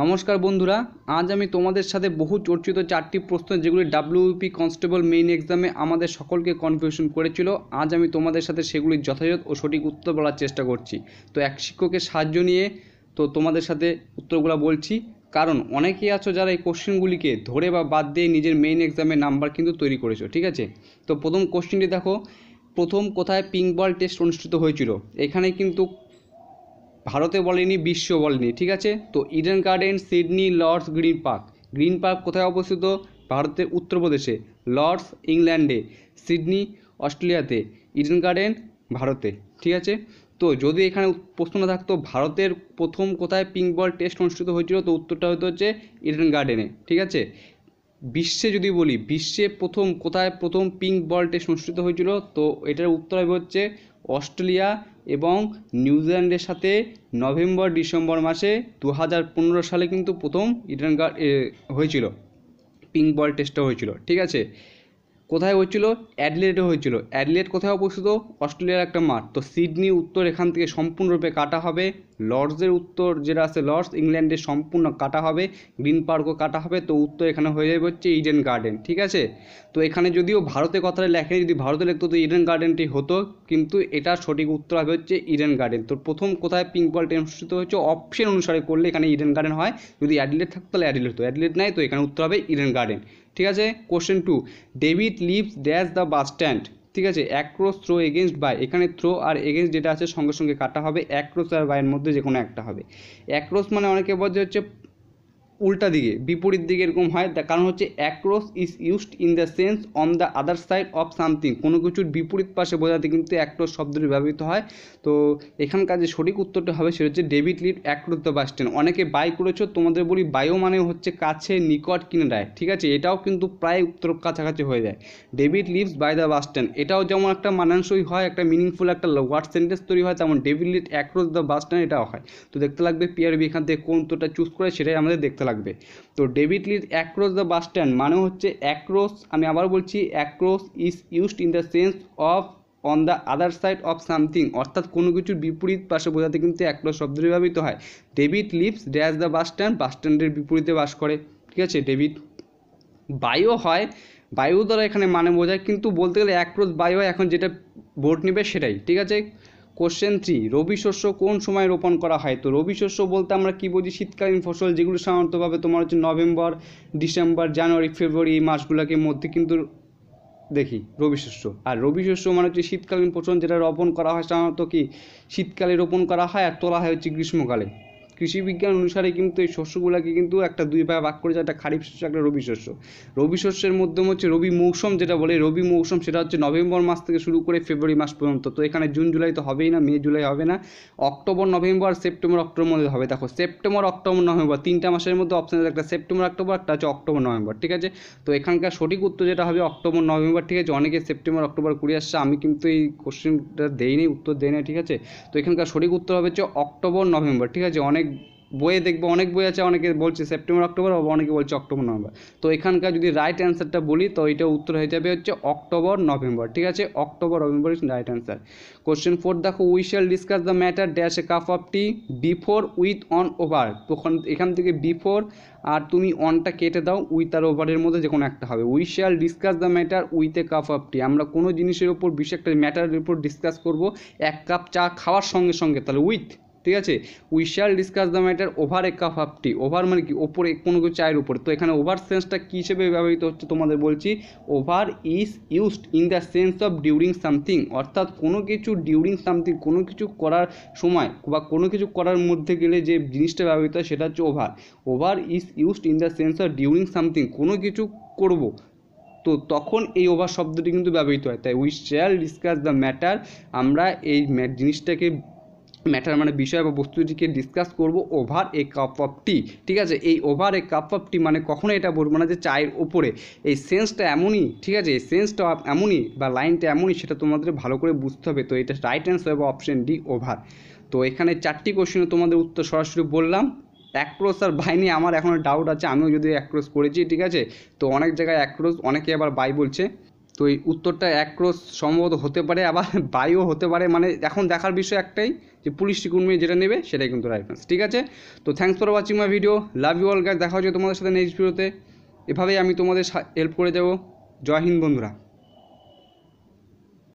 নমস্কার বন্ধুরা আজ আমি তোমাদের সাথে বহু চর্চিত চারটি প্রশ্ন যেগুলি ডাব্লিউপি কনস্টেবল মেইন এক্সামে আমাদের সকলকে কনফিউশন করেছিল আজ আমি তোমাদের সাথে সেগুলির যথাযথ ও সঠিক উত্তর বলার চেষ্টা করছি তো এক শিক্ষকের সাহায্য নিয়ে তো তোমাদের সাথে উত্তরগুলো বলছি কারণ অনেকেই আছো যারা এই কোশ্চেনগুলিকে ধরে বা বাদ দিয়ে নিজের মেইন এক্সামের নাম্বার কিন্তু তৈরি করেছো ঠিক আছে তো প্রথম কোশ্চেনটি দেখো প্রথম কোথায় পিঙ্ক বল টেস্ট অনুষ্ঠিত হয়েছিল এখানে কিন্তু ভারতে বলেনি বিশ্ব বলেনি ঠিক আছে তো Eden Garden Sydney Lord's Green Park Green Park কোথায় অবস্থিত ভারতের উত্তরপ্রদেশে লর্ডস ইংল্যান্ডে সিডনি অস্ট্রেলিয়াতে ইডেন গার্ডেন ভারতে ঠিক আছে তো যদি এখানে প্রশ্ন না থাকতো ভারতের প্রথম কোথায় পিঙ্ক বল টেস্ট অনুষ্ঠিত হয়েছিল তো উত্তরটা হতে হচ্ছে ইডেন গার্ডেনে ঠিক আছে বিশ্বে যদি বলি বিশ্বে প্রথম কোথায় প্রথম পিঙ্ক বল টেস্ট অনুষ্ঠিত হয়েছিল তো এটার উত্তর হবে হচ্ছে অস্ট্রেলিয়া এবং নিউজিল্যান্ডের সাথে নভেম্বর ডিসেম্বর মাসে দু সালে কিন্তু প্রথম ইডেন গার্ড হয়েছিল পিঙ্ক বল টেস্টটা হয়েছিল ঠিক আছে কোথায় হয়েছিল অ্যাডলেটে হয়েছিল অ্যাডলেট কোথায় অবস্থিত অস্ট্রেলিয়ার একটা মাঠ তো সিডনি উত্তর এখান থেকে সম্পূর্ণরূপে কাটা হবে লর্ডসের উত্তর যেটা আছে লর্ডস ইংল্যান্ডের সম্পূর্ণ কাটা হবে গ্রিন পার্কও কাটা হবে তো উত্তর এখানে হয়ে যাবে হচ্ছে ইডেন গার্ডেন ঠিক আছে তো এখানে যদিও ভারতে কথাটা লেখেনি যদি ভারতে লিখতো তো ইডেন গার্ডেনটি হতো কিন্তু এটা সঠিক উত্তর হবে হচ্ছে ইডেন গার্ডেন তো প্রথম কোথায় পিঙ্ক বল টেন অনুষ্ঠিত হচ্ছে অপশন অনুসারে করলে এখানে ইডেন গার্ডেন হয় যদি অ্যাডলেট থাকতো তাহলে অ্যাডিলেট হতো অ্যাডলেট নাই তো এখানে উত্তর হবে ইডেন গার্ডেন ঠিক আছে question two David leaves dash the bus stand ঠিক আছে অ্যাক্রোস থ্রো এগেনস্ট বাই এখানে থ্রো আর এগেনস্ট যেটা আছে সঙ্গে সঙ্গে কাটা হবে অ্যাক্রোস আর বাইয়ের মধ্যে যে কোনো একটা হবে অ্যাক্রোস মানে অনেকে বলছে হচ্ছে উল্টা দিকে বিপরীত দিকে এরকম হয় কারণ হচ্ছে across is used in the sense on the other side of something কোনো কিছুর বিপরীত পাশে বোঝাতে কিন্তু অ্যাক্রস শব্দটি ব্যবহৃত হয় তো এখানকার যে সঠিক উত্তরটা হবে সেটা হচ্ছে David lead across the bus stand অনেকে বাই করেছো তোমাদের বলি বায়ো মানে হচ্ছে কাছে নিকট কিনে দেয় ঠিক আছে এটাও কিন্তু প্রায় উত্তর কাছাকাছি হয়ে যায় David leaves by the bus stand এটাও যেমন একটা মানানসই হয় একটা মিনিংফুল একটা ওয়ার্ড সেন্টেন্স তৈরি হয় তেমন David lead across the bus stand এটাও হয় তো দেখতে লাগবে পিআরবি এখান থেকে কোন উত্তরটা চুজ করে সেটাই আমাদের দেখতে লাগবে থাকবে তো ডেভিড লির অ্যাক্রস দ্য বাস স্ট্যান্ড মানে হচ্ছে অ্যাক্রস আমি আবার বলছি across is used in the sense of on the other side of something অর্থাৎ কোনো কিছুর বিপরীত পাশে বোঝাতে কিন্তু অ্যাক্রস শব্দটি ব্যবহৃত হয় David leaves dash the bus stand bus স্ট্যান্ডের বিপরীতে বাস করে ঠিক আছে ডেভিড বায়ো হয় বায়ু দ্বারা এখানে মানে বোঝায় কিন্তু বলতে গেলে অ্যাক্রস বায়ু এখন যেটা ভোট নেবে সেটাই ঠিক আছে কোশ্চেন থ্রি রবি শস্য কোন সময় রোপণ করা হয় তো রবি শস্য বলতে আমরা কী বুঝি শীতকালীন ফসল যেগুলো সাধারণতভাবে তোমার হচ্ছে নভেম্বর ডিসেম্বর জানুয়ারি ফেব্রুয়ারি এই মাসগুলোকে মধ্যে কিন্তু দেখি রবি শস্য আর রবি শস্য মানে হচ্ছে শীতকালীন ফসল যেটা রোপণ করা হয় সাধারণত কি শীতকালে রোপণ করা হয় আর তোলা হয় হচ্ছে গ্রীষ্মকালে কৃষি বিজ্ঞান অনুসারে কিন্তু এই শস্যগুলোকে কিন্তু একটা দুই ভাগে ভাগ করেছে একটা খারিফ শস্য একটা রবি শস্য রবি শস্যের মধ্যে হচ্ছে রবি মৌসুম যেটা বলে রবি মৌসুম সেটা হচ্ছে নভেম্বর মাস থেকে শুরু করে ফেব্রুয়ারি মাস পর্যন্ত তো এখানে জুন জুলাই তো হবেই না মে জুলাই হবে না অক্টোবর নভেম্বর সেপ্টেম্বর অক্টোবর মধ্যে হবে দেখো সেপ্টেম্বর অক্টোবর নভেম্বর তিনটা মাসের মধ্যে অপশান আছে একটা সেপ্টেম্বর অক্টোবর একটা হচ্ছে অক্টোবর নভেম্বর ঠিক আছে তো এখানকার সঠিক উত্তর যেটা হবে অক্টোবর নভেম্বর ঠিক আছে অনেকে সেপ্টেম্বর অক্টোবর কুড়ি আসছে আমি কিন্তু এই কোশ্চেনটা দেই উত্তর দেই না ঠিক আছে তো এখানকার সঠিক উত্তর হবে হচ্ছে অক্টোবর নভেম্বর ঠিক আছে অনেক বইয়ে দেখবো অনেক বই আছে অনেকে বলছে সেপ্টেম্বর অক্টোবর আবার অনেকে বলছে অক্টোবর নভেম্বর তো এখানকার যদি রাইট অ্যান্সারটা বলি তো এটা উত্তর হয়ে যাবে হচ্ছে অক্টোবর নভেম্বর ঠিক আছে October November is right answer question four দেখো we shall discuss the matter dash a cup of tea before with on over তখন এখান থেকে বিফোর আর তুমি অনটা কেটে দাও উইথ আর ওভারের মধ্যে যে কোনো একটা হবে we shall discuss the matter with a cup of tea আমরা কোনো জিনিসের উপর বিশেষ একটা ম্যাটারের উপর ডিসকাস করব এক কাপ চা খাওয়ার সঙ্গে সঙ্গে তাহলে উইথ ঠিক আছে we shall discuss the matter over a cup of tea over মানে কি ওপরে কোনো কিছু চায়ের উপর তো এখানে ওভার সেন্সটা কী হিসেবে ব্যবহৃত হচ্ছে তোমাদের বলছি over is used in the sense of during something অর্থাৎ কোনো কিছু ডিউরিং সামথিং কোনো কিছু করার সময় বা কোনো কিছু করার মধ্যে গেলে যে জিনিসটা ব্যবহৃত হয় সেটা হচ্ছে over over is used in the sense of during something কোনো কিছু করব তো তখন এই ওভার শব্দটি কিন্তু ব্যবহৃত হয় তাই we shall discuss the matter আমরা এই জিনিসটাকে ম্যাটার মানে বিষয় বা বস্তুটিকে ডিসকাস করব over a cup of tea ঠিক আছে এই over a cup of tea মানে কখনো এটা বলবো না যে চায়ের ওপরে এই সেন্সটা এমনই ঠিক আছে এই সেন্সটা এমনই বা লাইনটা এমনই সেটা তোমাদের ভালো করে বুঝতে হবে তো এটা রাইট অ্যান্সার হবে অপশন ডি ওভার তো এখানে চারটি কোশ্চেনে তোমাদের উত্তর সরাসরি বললাম অ্যাক্রোস আর বাই নিয়ে আমার এখনও ডাউট আছে আমিও যদি অ্যাক্রোস করেছি ঠিক আছে তো অনেক জায়গায় অ্যাক্রোস অনেকে আবার বাই বলছে তো এই উত্তরটা অ্যাক্রোশ সম্ভবত হতে পারে আবার বায়ু হতে পারে মানে এখন দেখার বিষয় একটাই যে পুলিশ রিক্রুটমেন্ট যেটা নেবে সেটাই কিন্তু রাইট ঠিক আছে তো thanks for watching my video love you all guys দেখা হচ্ছে তোমাদের সাথে নেক্সট ভিডিওতে এভাবেই আমি তোমাদের হেল্প করে যাব জয় হিন্দ বন্ধুরা